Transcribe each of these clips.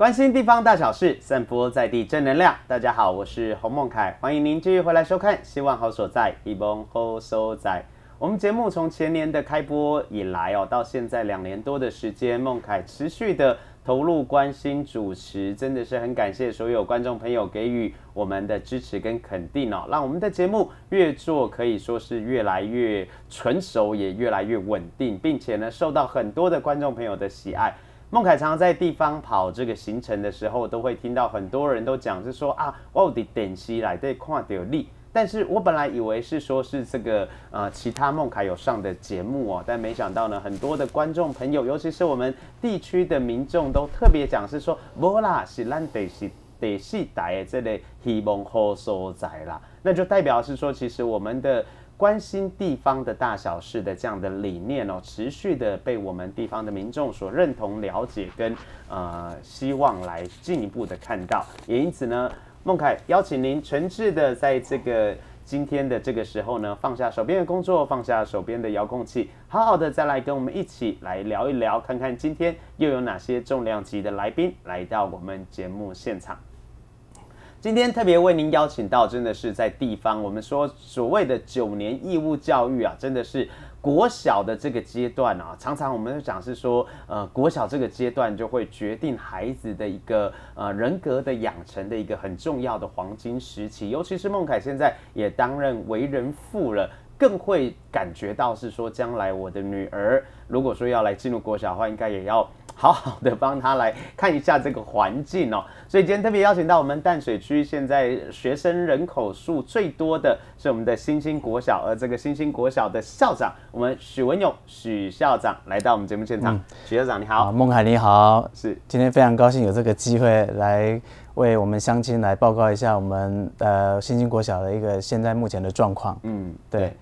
关心地方大小事，散播在地正能量。大家好，我是洪孟凯，欢迎您继续回来收看。希望好所在，一봉好所在。我们节目从前年的开播以来哦，到现在两年多的时间，孟凯持续的投入关心主持，真的是很感谢所有观众朋友给予我们的支持跟肯定哦，让我们的节目越做可以说是越来越成熟，也越来越稳定，并且呢，受到很多的观众朋友的喜爱。孟凯常常在地方跑这个行程的时候，都会听到很多人都讲，是说啊，我得点起来得看点力。但是我本来以为是说是这个呃，其他孟凯有上的节目哦，但没想到呢，很多的观众朋友，尤其是我们地区的民众，都特别讲是说，无啦，是咱得是得世代的这类希望好所在啦。那就代表是说，其实我们的。关心地方的大小事的这样的理念哦，持续的被我们地方的民众所认同、了解跟呃希望来进一步的看到，也因此呢，孟凯邀请您诚挚的在这个今天的这个时候呢，放下手边的工作，放下手边的遥控器，好好的再来跟我们一起来聊一聊，看看今天又有哪些重量级的来宾来到我们节目现场。今天特别为您邀请到，真的是在地方，我们说所谓的九年义务教育啊，真的是国小的这个阶段啊，常常我们讲是说，呃，国小这个阶段就会决定孩子的一个呃人格的养成的一个很重要的黄金时期。尤其是孟凯现在也担任为人父了，更会感觉到是说，将来我的女儿如果说要来进入国小的话，应该也要。好好的帮他来看一下这个环境哦，所以今天特别邀请到我们淡水区现在学生人口数最多的是我们的新兴国小，而这个新兴国小的校长，我们许文勇许校长来到我们节目现场。许校长你好，孟凯你好，是今天非常高兴有这个机会来为我们相亲来报告一下我们呃新兴国小的一个现在目前的状况。嗯，对，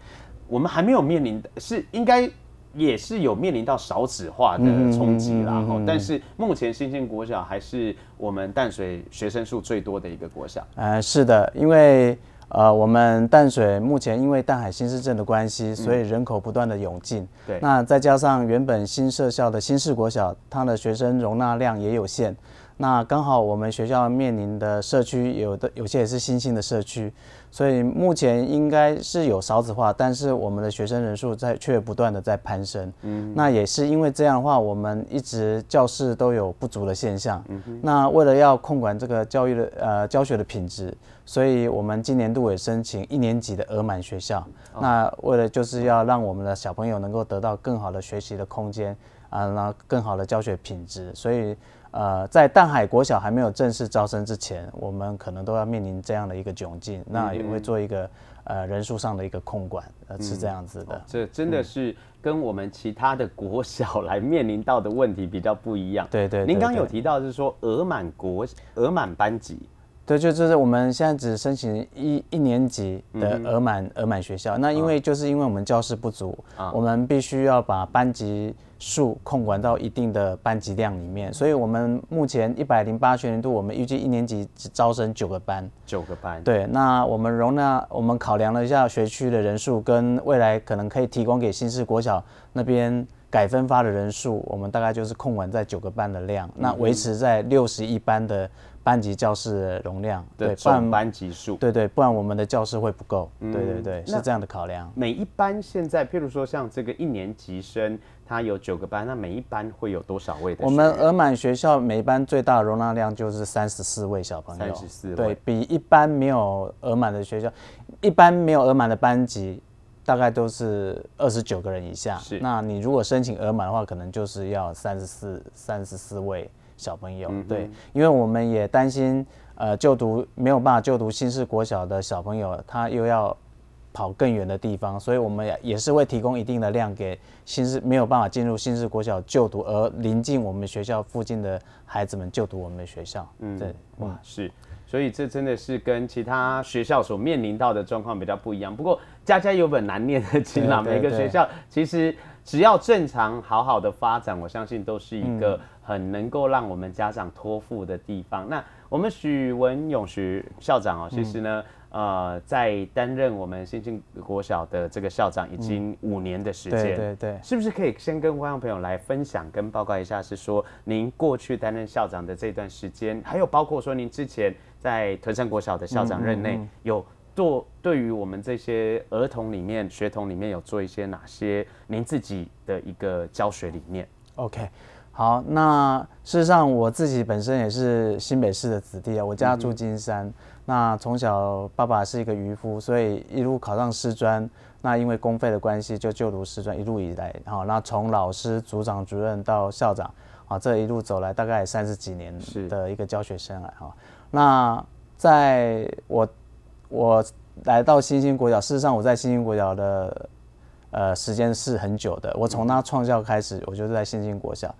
我们还没有面临的是应该。也是有面临到少子化的冲击啦，后但是目前新兴国小还是我们淡水学生数最多的一个国小。呃，是的，因为呃，我们淡水目前因为淡海新市镇的关系，所以人口不断的涌进。对。那再加上原本新设校的新市国小，它的学生容纳量也有限。那刚好我们学校面临的社区，有的有些也是新兴的社区。所以目前应该是有少子化，但是我们的学生人数在却不断的在攀升。嗯，那也是因为这样的话，我们一直教室都有不足的现象。嗯，那为了要控管这个教育的呃教学的品质，所以我们今年度也申请一年级的额满学校。那为了就是要让我们的小朋友能够得到更好的学习的空间啊，然后更好的教学品质，所以。呃，在淡海国小还没有正式招生之前，我们可能都要面临这样的一个窘境，那也会做一个呃人数上的一个控管，呃，是这样子的。这真的是跟我们其他的国小来面临到的问题比较不一样。对对，您刚有提到是说额满国额满班级。对，就就是我们现在只申请一一年级的额满额满学校。那因为就是因为我们教室不足，我们必须要把班级数控管到一定的班级量里面。所以，我们目前一百零八学年度，我们预计一年级只招生九个班。九个班。对，那我们容纳，我们考量了一下学区的人数跟未来可能可以提供给新市国小那边改分发的人数，我们大概就是控管在九个班的量，那维持在六十一班的。班级教室容量对，半班级数对对，不然我们的教室会不够。对对对，是这样的考量。每一班现在，譬如说像这个一年级生，他有九个班，那每一班会有多少位的？我们额满学校每班最大的容纳量就是三十四位小朋友。三十四，对比一般没有额满的学校，一般没有额满的班级大概都是二十九个人以下。是，那你如果申请额满的话，可能就是要三十四三十四位。小朋友，对，因为我们也担心，呃，就读没有办法就读新市国小的小朋友，他又要跑更远的地方，所以我们也是会提供一定的量给新市没有办法进入新市国小就读而临近我们学校附近的孩子们就读我们学校。嗯，对，哇，是，所以这真的是跟其他学校所面临到的状况比较不一样。不过家家有本难念的经啊，每个学校其实。只要正常好好的发展，我相信都是一个很能够让我们家长托付的地方。那我们许文勇许校长啊，其实呢，呃，在担任我们新进国小的这个校长已经五年的时间。对对对，是不是可以先跟观众朋友来分享跟报告一下？是说您过去担任校长的这段时间，还有包括说您之前在屯山国小的校长任内有。做对于我们这些儿童里面学童里面有做一些哪些您自己的一个教学理念？OK，好，那事实上我自己本身也是新北市的子弟啊，我家住金山，那从小爸爸是一个渔夫，所以一路考上师专，那因为公费的关系就就读师专，一路以来，好，那从老师组长主任到校长啊，这一路走来大概三十几年的一个教学生啊，那在我。我来到新兴国小，事实上我在新兴国小的呃时间是很久的。我从他创校开始，我就是在新兴国小。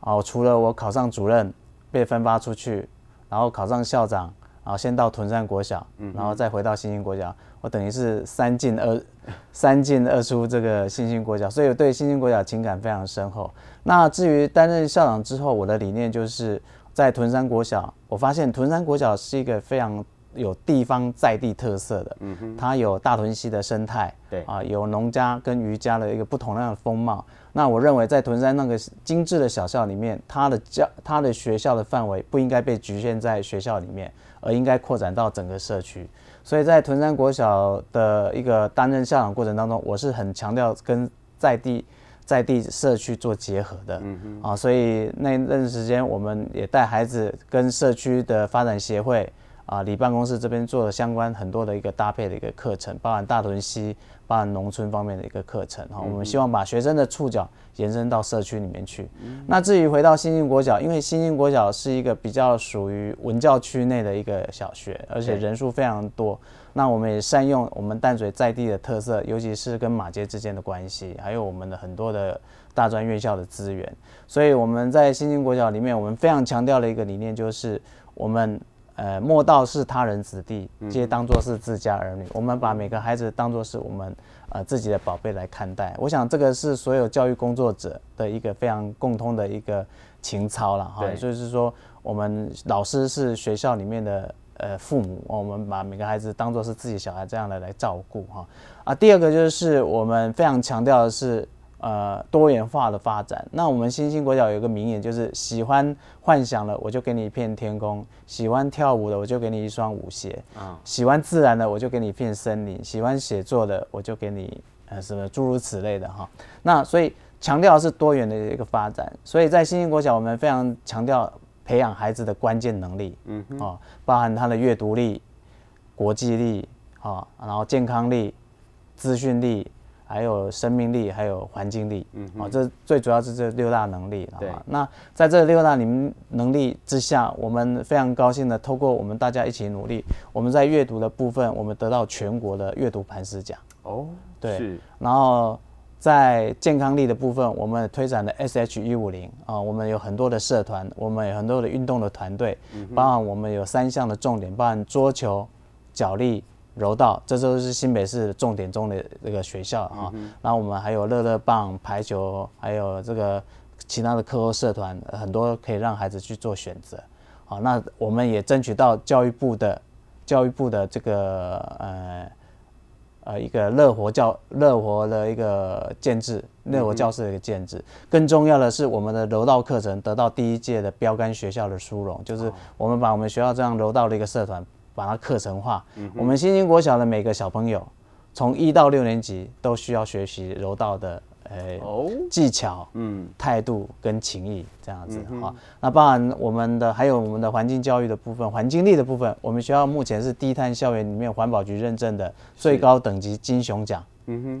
哦，除了我考上主任被分发出去，然后考上校长，然后先到屯山国小，然后再回到新兴国小，我等于是三进二 三进二出这个新兴国小，所以对新兴国小情感非常深厚。那至于担任校长之后，我的理念就是在屯山国小，我发现屯山国小是一个非常。有地方在地特色的，嗯哼，它有大屯溪的生态，对啊，有农家跟渔家的一个不同样的风貌。那我认为，在屯山那个精致的小校里面，它的教、它的学校的范围不应该被局限在学校里面，而应该扩展到整个社区。所以在屯山国小的一个担任校长过程当中，我是很强调跟在地在地社区做结合的，嗯嗯，啊，所以那段时间，我们也带孩子跟社区的发展协会。啊，你办公室这边做了相关很多的一个搭配的一个课程，包含大屯溪，包含农村方面的一个课程。哈，我们希望把学生的触角延伸到社区里面去。那至于回到新兴国小，因为新兴国小是一个比较属于文教区内的一个小学，而且人数非常多。那我们也善用我们淡水在地的特色，尤其是跟马街之间的关系，还有我们的很多的大专院校的资源。所以我们在新兴国小里面，我们非常强调的一个理念就是我们。呃，莫道是他人子弟，皆当作是自家儿女。我们把每个孩子当作是我们呃自己的宝贝来看待。我想这个是所有教育工作者的一个非常共通的一个情操了哈。就是说，我们老师是学校里面的呃父母，我们把每个孩子当作是自己小孩这样的来照顾哈。啊，第二个就是我们非常强调的是。呃，多元化的发展。那我们星星国家有一个名言，就是喜欢幻想的，我就给你一片天空；喜欢跳舞的，我就给你一双舞鞋；喜欢自然的，我就给你一片森林；喜欢写作的，我就给你呃什么诸如此类的哈。那所以强调是多元的一个发展。所以在星星国家，我们非常强调培养孩子的关键能力，嗯哦，包含他的阅读力、国际力啊，然后健康力、资讯力。还有生命力，还有环境力，啊，这最主要是这六大能力。对，那在这六大能能力之下，我们非常高兴的，透过我们大家一起努力，我们在阅读的部分，我们得到全国的阅读磐石奖。哦，对。然后在健康力的部分，我们推展的 SH 一五零啊，我们有很多的社团，我们很多的运动的团队，包含我们有三项的重点，包含桌球、脚力。柔道，这都是新北市重点中的这个学校啊。然后我们还有乐乐棒、排球，还有这个其他的课后社团，很多可以让孩子去做选择。好，那我们也争取到教育部的，教育部的这个呃呃一个乐活教乐活的一个建制，乐活教室的一个建制。更重要的是，我们的柔道课程得到第一届的标杆学校的殊荣，就是我们把我们学校这样柔道的一个社团。把它课程化。我们新兴国小的每个小朋友，从一到六年级都需要学习柔道的呃技巧、嗯态度跟情谊这样子哈。那当然，我们的还有我们的环境教育的部分、环境力的部分。我们学校目前是低碳校园里面环保局认证的最高等级金熊奖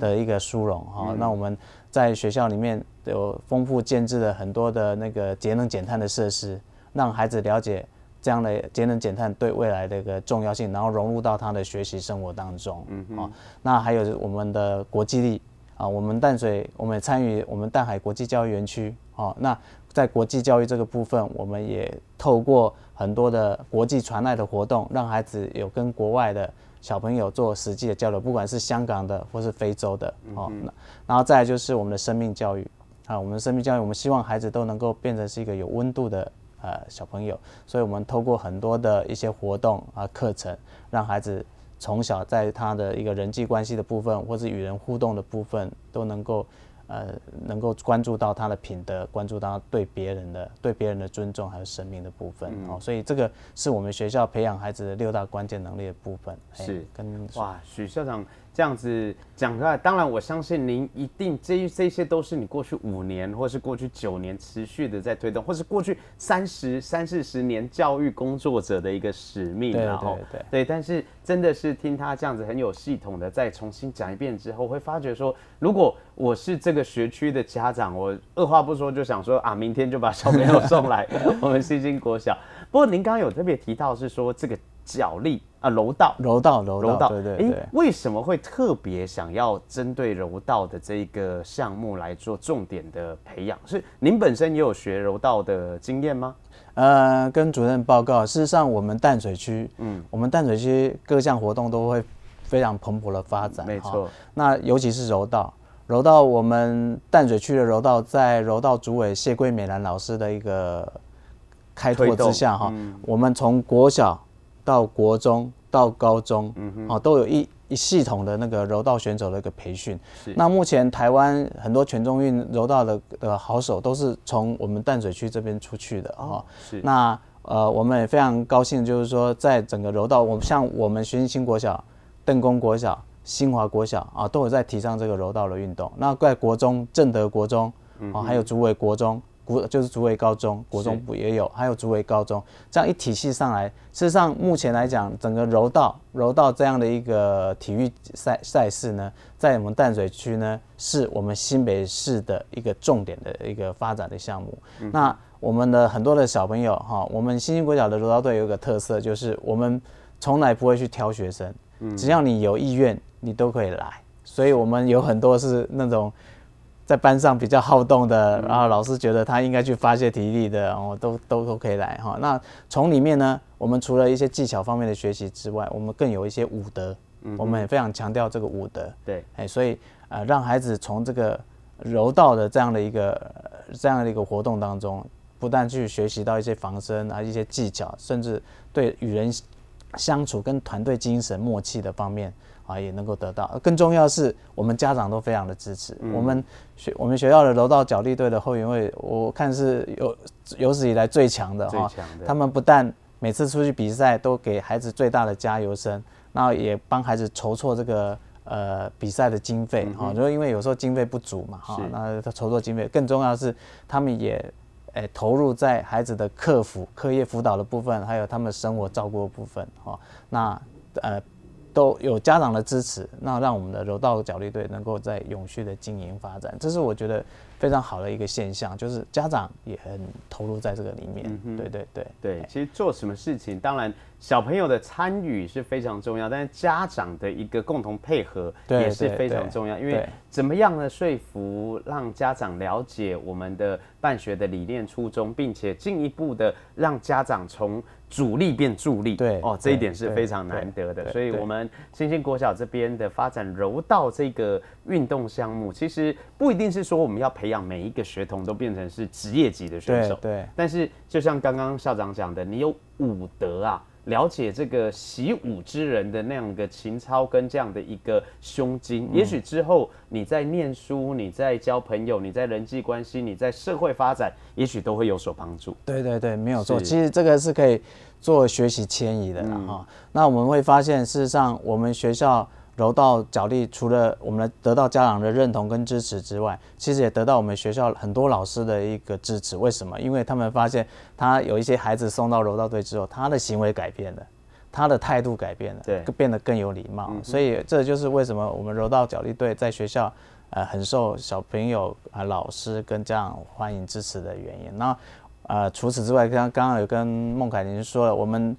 的一个殊荣哈。那我们在学校里面有丰富建置的很多的那个节能减碳的设施，让孩子了解。这样的节能减碳对未来的一个重要性，然后融入到他的学习生活当中。嗯嗯。哦，那还有我们的国际力啊，我们淡水，我们参与我们淡海国际教育园区。哦，那在国际教育这个部分，我们也透过很多的国际传爱的活动，让孩子有跟国外的小朋友做实际的交流，不管是香港的或是非洲的。哦。那然后再就是我们的生命教育啊，我们的生命教育，我们希望孩子都能够变成是一个有温度的。呃，小朋友，所以我们透过很多的一些活动啊、课程，让孩子从小在他的一个人际关系的部分，或是与人互动的部分，都能够，呃，能够关注到他的品德，关注到对别人的、对别人的尊重还有生命的部分。哦，所以这个是我们学校培养孩子的六大关键能力的部分。是跟哇，许校长。这样子讲出来，当然我相信您一定，这这些都是你过去五年或是过去九年持续的在推动，或是过去三十三四十年教育工作者的一个使命，然后对，但是真的是听他这样子很有系统的再重新讲一遍之后，会发觉说，如果我是这个学区的家长，我二话不说就想说啊，明天就把小朋友送来 我们新津国小。不过您刚刚有特别提到是说这个。脚力啊，柔道，柔道，柔道，对对对。哎，为什么会特别想要针对柔道的这个项目来做重点的培养？所以您本身也有学柔道的经验吗？呃，跟主任报告，事实上我们淡水区，嗯，我们淡水区各项活动都会非常蓬勃的发展，没错。那尤其是柔道，柔道，我们淡水区的柔道，在柔道主委谢桂美兰老师的一个开拓之下，哈，我们从国小。到国中到高中，哦，都有一一系统的那个柔道选手的一个培训。是。那目前台湾很多全中运柔道的的好手都是从我们淡水区这边出去的哦。是。那呃，我们也非常高兴，就是说在整个柔道，我们像我们新兴国小、邓公国小、新华国小啊，都有在提倡这个柔道的运动。那在国中正德国中，哦，还有竹委国中。国就是竹围高中，国中部也有，还有竹围高中，这样一体系上来，事实上目前来讲，整个柔道，柔道这样的一个体育赛赛事呢，在我们淡水区呢，是我们新北市的一个重点的一个发展的项目。那我们的很多的小朋友哈，我们新国小的柔道队有一个特色，就是我们从来不会去挑学生，只要你有意愿，你都可以来，所以我们有很多是那种。在班上比较好动的，然后老师觉得他应该去发泄体力的，哦，都都都可以来哈。那从里面呢，我们除了一些技巧方面的学习之外，我们更有一些武德，我们也非常强调这个武德。对，哎，所以呃，让孩子从这个柔道的这样的一个这样的一个活动当中，不但去学习到一些防身啊一些技巧，甚至对与人相处、跟团队精神、默契的方面。啊，也能够得到。更重要是我们家长都非常的支持。我们学我们学校的楼道脚力队的后援会，我看是有有史以来最强的哈。他们不但每次出去比赛都给孩子最大的加油声，然后也帮孩子筹措这个呃比赛的经费哈。就因为有时候经费不足嘛哈，那他筹措经费。更重要是他们也诶投入在孩子的课辅、课业辅导的部分，还有他们生活照顾的部分哈。那呃。都有家长的支持，那让我们的柔道角力队能够在永续的经营发展，这是我觉得。非常好的一个现象，就是家长也很投入在这个里面，对对对对。其实做什么事情，当然小朋友的参与是非常重要，但是家长的一个共同配合也是非常重要。因为怎么样的说服让家长了解我们的办学的理念初衷，并且进一步的让家长从主力变助力，对哦，这一点是非常难得的。所以我们新兴国小这边的发展柔道这个运动项目，其实不一定是说我们要培培养每一个学童都变成是职业级的选手。对。但是，就像刚刚校长讲的，你有武德啊，了解这个习武之人的那样的情操跟这样的一个胸襟，也许之后你在念书、你在交朋友、你在人际关系、你在社会发展，也许都会有所帮助。对对对，没有错。其实这个是可以做学习迁移的啊。那我们会发现，事实上我们学校。柔道角力除了我们得到家长的认同跟支持之外，其实也得到我们学校很多老师的一个支持。为什么？因为他们发现他有一些孩子送到柔道队之后，他的行为改变了，他的态度改变了，对，变得更有礼貌。所以这就是为什么我们柔道角力队在学校呃很受小朋友、啊老师跟家长欢迎支持的原因。那呃除此之外，刚刚刚有跟孟凯林说了，我们。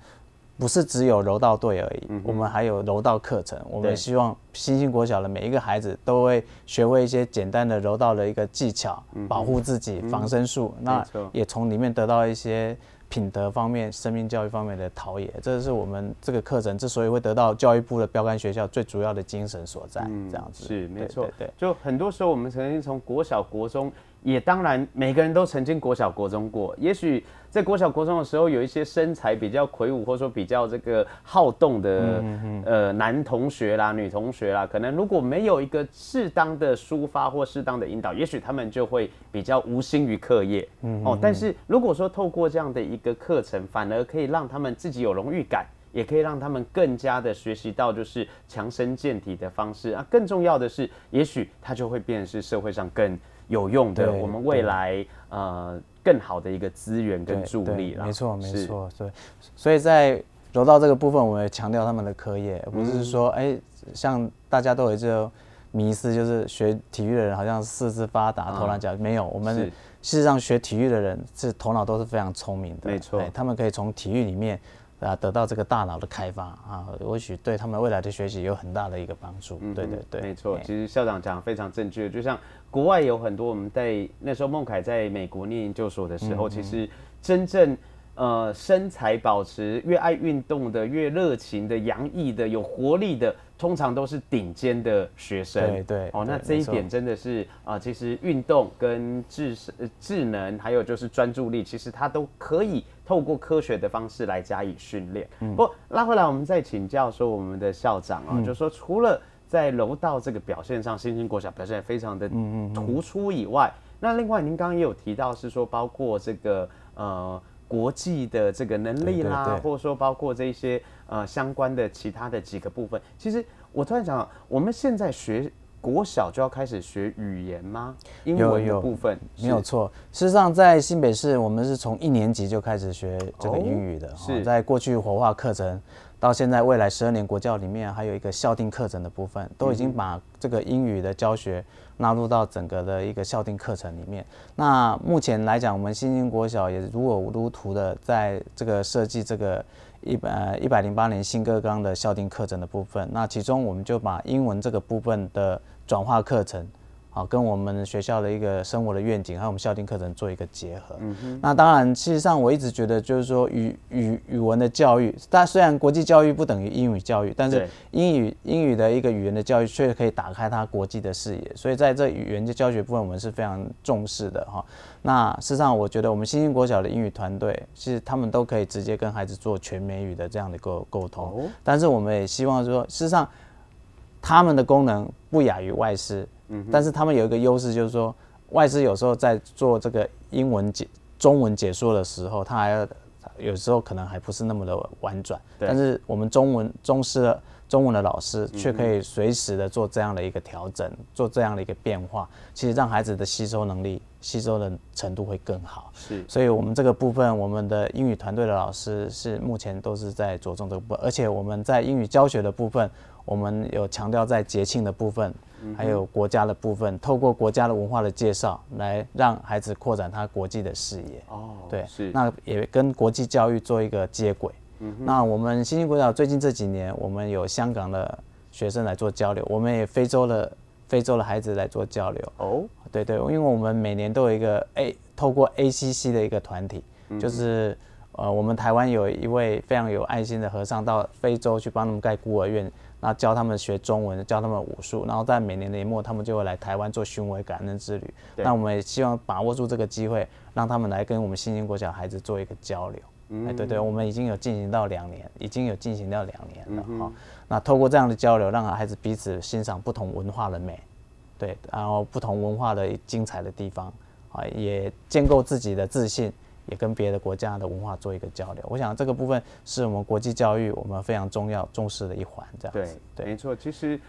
不是只有柔道队而已，我们还有柔道课程。我们希望新兴国小的每一个孩子都会学会一些简单的柔道的一个技巧，保护自己、防身术。那也从里面得到一些品德方面、生命教育方面的陶冶。这是我们这个课程之所以会得到教育部的标杆学校最主要的精神所在。这样子是没错。对，就很多时候我们曾经从国小、国中。也当然，每个人都曾经国小、国中过。也许在国小、国中的时候，有一些身材比较魁梧，或者说比较这个好动的呃男同学啦、女同学啦，可能如果没有一个适当的抒发或适当的引导，也许他们就会比较无心于课业。哦，但是如果说透过这样的一个课程，反而可以让他们自己有荣誉感，也可以让他们更加的学习到就是强身健体的方式啊。更重要的是，也许他就会变成是社会上更。有用的，我们未来呃更好的一个资源跟助力了。没错，没错，以所以在柔道这个部分，我们也强调他们的科业，不是说哎，像大家都有一种迷思，就是学体育的人好像四肢发达、头脑简没有，我们事实上学体育的人是头脑都是非常聪明的。没错，他们可以从体育里面。啊，得到这个大脑的开发啊，或许对他们未来的学习有很大的一个帮助。对对对，没错。其实校长讲非常正确，就像国外有很多，我们在那时候孟凯在美国念研究所的时候，其实真正呃身材保持越爱运动的越热情的洋溢的有活力的。通常都是顶尖的学生，对对哦，那这一点真的是啊，其实运动跟智智能，还有就是专注力，其实它都可以透过科学的方式来加以训练。不拉回来，我们再请教说我们的校长啊，就说除了在楼道这个表现上，星星国小表现非常的突出以外，那另外您刚刚也有提到是说，包括这个呃。国际的这个能力啦，或者说包括这些呃相关的其他的几个部分，其实我突然想，我们现在学国小就要开始学语言吗？英文的部分没有错。事实上，在新北市我们是从一年级就开始学这个英语的，在过去活化课程。到现在，未来十二年国教里面还有一个校定课程的部分，都已经把这个英语的教学纳入到整个的一个校定课程里面。那目前来讲，我们新兴国小也如我如图的在这个设计这个一呃一百零八年新课纲的校定课程的部分，那其中我们就把英文这个部分的转化课程。啊，跟我们学校的一个生活的愿景还有我们校定课程做一个结合。嗯那当然，事实上我一直觉得就是说语语语文的教育，但虽然国际教育不等于英语教育，但是英语英语的一个语言的教育确实可以打开它国际的视野。所以在这语言的教学部分，我们是非常重视的哈。那事实上，我觉得我们新兴国小的英语团队，其实他们都可以直接跟孩子做全美语的这样的一个沟通。哦。但是我们也希望说，事实上他们的功能不亚于外师。但是他们有一个优势，就是说，外资有时候在做这个英文解、中文解说的时候，他还要，有时候可能还不是那么的婉转。对。但是我们中文、中师的中文的老师却可以随时的做这样的一个调整，做这样的一个变化，其实让孩子的吸收能力、吸收的程度会更好。是。所以，我们这个部分，我们的英语团队的老师是目前都是在着重这个部分，而且我们在英语教学的部分，我们有强调在节庆的部分。还有国家的部分，透过国家的文化的介绍，来让孩子扩展他国际的视野。哦，对，是。那也跟国际教育做一个接轨。嗯。那我们星星国家最近这几年，我们有香港的学生来做交流，我们也非洲的非洲的孩子来做交流。哦，对对，因为我们每年都有一个 A，透过 ACC 的一个团体，就是呃，我们台湾有一位非常有爱心的和尚到非洲去帮他们盖孤儿院。教他们学中文，教他们武术，然后在每年年末，他们就会来台湾做巡回感恩之旅。那我们也希望把握住这个机会，让他们来跟我们新兴国小孩子做一个交流。嗯，对对，我们已经有进行到两年，已经有进行到两年了哈。那透过这样的交流，让孩子彼此欣赏不同文化的美，对，然后不同文化的精彩的地方啊，也建构自己的自信。也跟别的国家的文化做一个交流，我想这个部分是我们国际教育我们非常重要重视的一环。这样子，对，没错。其实，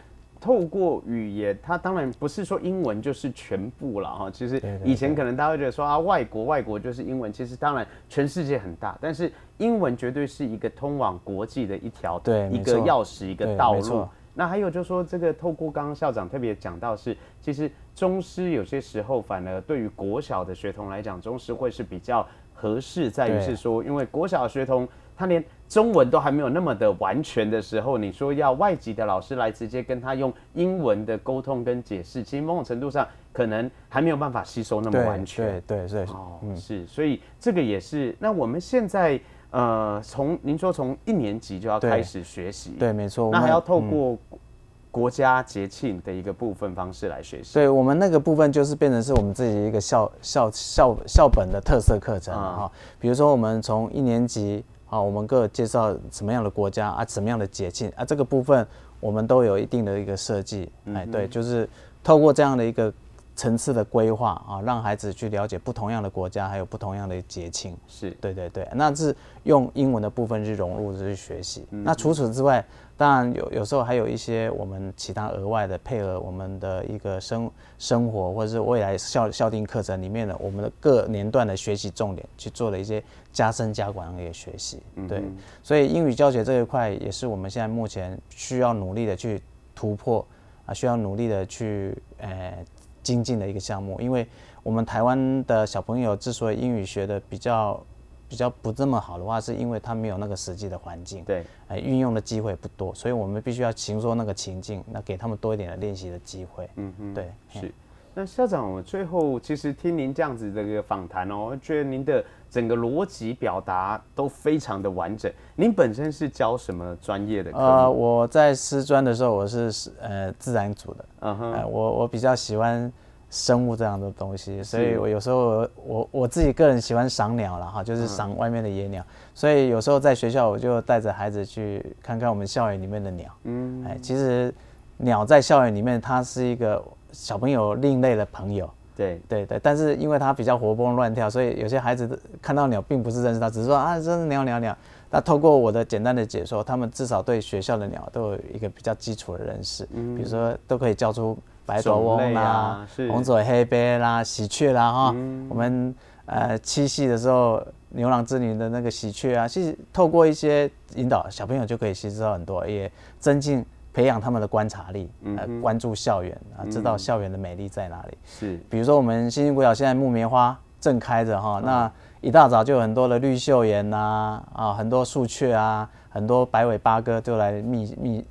透过语言，它当然不是说英文就是全部了哈。其实以前可能大家会觉得说啊，外国外国就是英文，其实当然全世界很大，但是英文绝对是一个通往国际的一条，对，一个钥匙，一个道路。那还有就是说这个，透过刚刚校长特别讲到是，其实中师有些时候反而对于国小的学童来讲，中师会是比较。合适在于是说，因为国小学童他连中文都还没有那么的完全的时候，你说要外籍的老师来直接跟他用英文的沟通跟解释，其实某种程度上可能还没有办法吸收那么完全。对对是哦，是，所以这个也是。那我们现在呃，从您说从一年级就要开始学习，对，没错。那还要透过。国家节庆的一个部分方式来学习，对我们那个部分就是变成是我们自己一个校校校校本的特色课程了哈。比如说我们从一年级啊，我们各介绍什么样的国家啊，什么样的节庆啊，这个部分我们都有一定的一个设计。哎，对，就是透过这样的一个。层次的规划啊，让孩子去了解不同样的国家，还有不同样的节庆，是对对对，那是用英文的部分去融入，去学习。那除此之外，当然有有时候还有一些我们其他额外的配合，我们的一个生生活或者是未来校校定课程里面的我们的各年段的学习重点，去做了一些加深加广的学习。对，所以英语教学这一块也是我们现在目前需要努力的去突破啊，需要努力的去呃。精进的一个项目，因为我们台湾的小朋友之所以英语学的比较比较不这么好的话，是因为他没有那个实际的环境，对，哎，运用的机会不多，所以我们必须要营说那个情境，那给他们多一点的练习的机会，嗯嗯，对，是。那校长，我最后其实听您这样子的一个访谈哦，觉得您的整个逻辑表达都非常的完整。您本身是教什么专业的？呃，我在师专的时候，我是呃自然组的。嗯哼，我我比较喜欢生物这样的东西，所以我有时候我我自己个人喜欢赏鸟了哈，就是赏外面的野鸟。所以有时候在学校，我就带着孩子去看看我们校园里面的鸟。嗯，哎，其实鸟在校园里面，它是一个。小朋友另类的朋友，对对对，但是因为他比较活蹦乱跳，所以有些孩子看到鸟并不是认识它，只是说啊，这是鸟鸟鸟。那透过我的简单的解说，他们至少对学校的鸟都有一个比较基础的认识，比如说都可以叫出白头翁啦、红嘴黑鹎啦、喜鹊啦哈。我们呃七夕的时候牛郎织女的那个喜鹊啊，实透过一些引导，小朋友就可以吸收很多，也增进。培养他们的观察力，呃，关注校园啊，知道校园的美丽在哪里。是，比如说我们新津古桥现在木棉花正开着哈，那一大早就有很多的绿秀园呐，啊，很多树雀啊，很多白尾八哥就来觅觅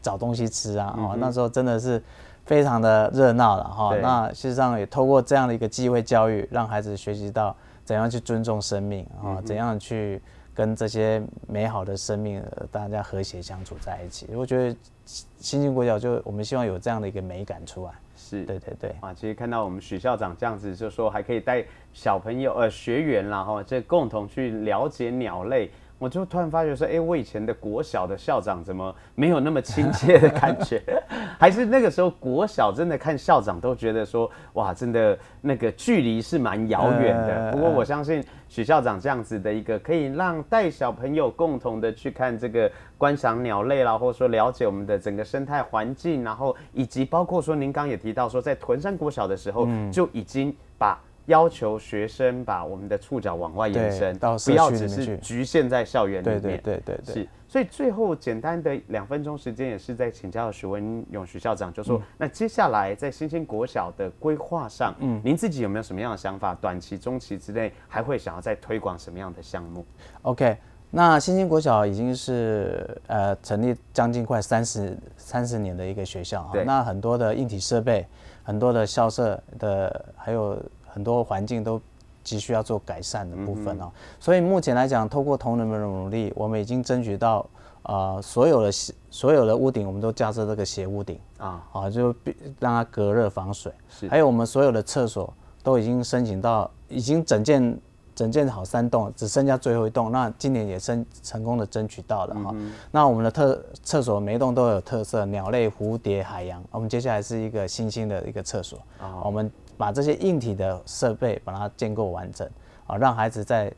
找东西吃啊，哦，那时候真的是非常的热闹了哈。那事实上也通过这样的一个机会教育，让孩子学习到怎样去尊重生命啊，怎样去。跟这些美好的生命，大家和谐相处在一起。我觉得新新国小就我们希望有这样的一个美感出来。是对对对啊！其实看到我们许校长这样子，就说还可以带小朋友、呃学员，然后这共同去了解鸟类。我就突然发觉说，哎，我以前的国小的校长怎么没有那么亲切的感觉？还是那个时候国小真的看校长都觉得说，哇，真的那个距离是蛮遥远的。不过我相信许校长这样子的一个可以让带小朋友共同的去看这个观赏鸟类啦，或者说了解我们的整个生态环境，然后以及包括说您刚也提到说，在屯山国小的时候就已经把。要求学生把我们的触角往外延伸，不要只是局限在校园里面。对对对对，是。所以最后简单的两分钟时间也是在请教徐文勇徐校长，就说那接下来在新兴国小的规划上，嗯，您自己有没有什么样的想法？短期、中期之内还会想要再推广什么样的项目？OK，那新兴国小已经是呃成立将近快三十三十年的一个学校，哈，那很多的硬体设备，很多的校舍的还有。很多环境都急需要做改善的部分哦，所以目前来讲，透过同仁们的努力，我们已经争取到啊，所有的所有的屋顶我们都架设这个斜屋顶啊，啊就让它隔热防水。是。还有我们所有的厕所都已经申请到，已经整件整件好三栋只剩下最后一栋，那今年也申成功的争取到了哈。嗯。那我们的厕厕所每一栋都有特色，鸟类、蝴蝶、海洋。我们接下来是一个新兴的一个厕所，我们。把这些硬体的设备把它建构完整啊，让孩子在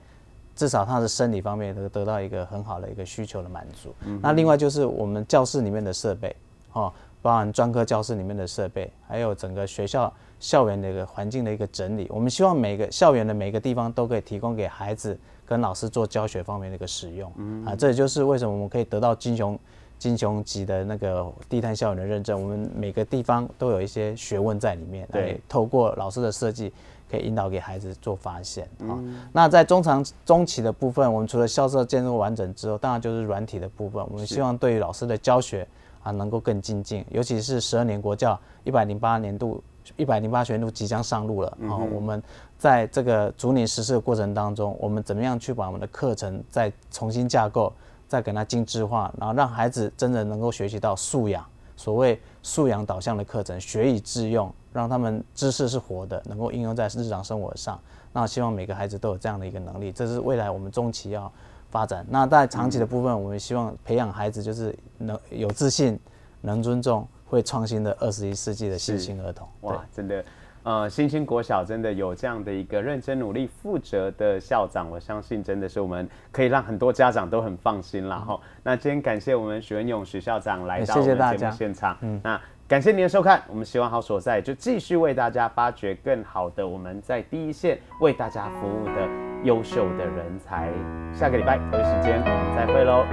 至少他的生理方面得得到一个很好的一个需求的满足。那另外就是我们教室里面的设备哦，包含专科教室里面的设备，还有整个学校校园的一个环境的一个整理。我们希望每个校园的每个地方都可以提供给孩子跟老师做教学方面的一个使用啊，这也就是为什么我们可以得到金熊。金熊级的那个低碳校园的认证，我们每个地方都有一些学问在里面。对，透过老师的设计，可以引导给孩子做发现啊。那在中长中期的部分，我们除了校舍建设完整之后，当然就是软体的部分。我们希望对于老师的教学啊，能够更精进。尤其是十二年国教一百零八年度、一百零八学年度即将上路了啊，我们在这个逐年实施的过程当中，我们怎么样去把我们的课程再重新架构？再给他精致化，然后让孩子真的能够学习到素养，所谓素养导向的课程，学以致用，让他们知识是活的，能够应用在日常生活上。那希望每个孩子都有这样的一个能力，这是未来我们中期要发展。那在长期的部分，我们希望培养孩子就是能有自信、能尊重、会创新的二十一世纪的新型儿童。哇，真的。呃，新兴国小真的有这样的一个认真、努力、负责的校长，我相信真的是我们可以让很多家长都很放心了哈。那今天感谢我们许文勇许校长来到我们的节目现场，嗯，那感谢您的收看，我们希望好所在就继续为大家发掘更好的我们在第一线为大家服务的优秀的人才。下个礼拜同一时间再会喽。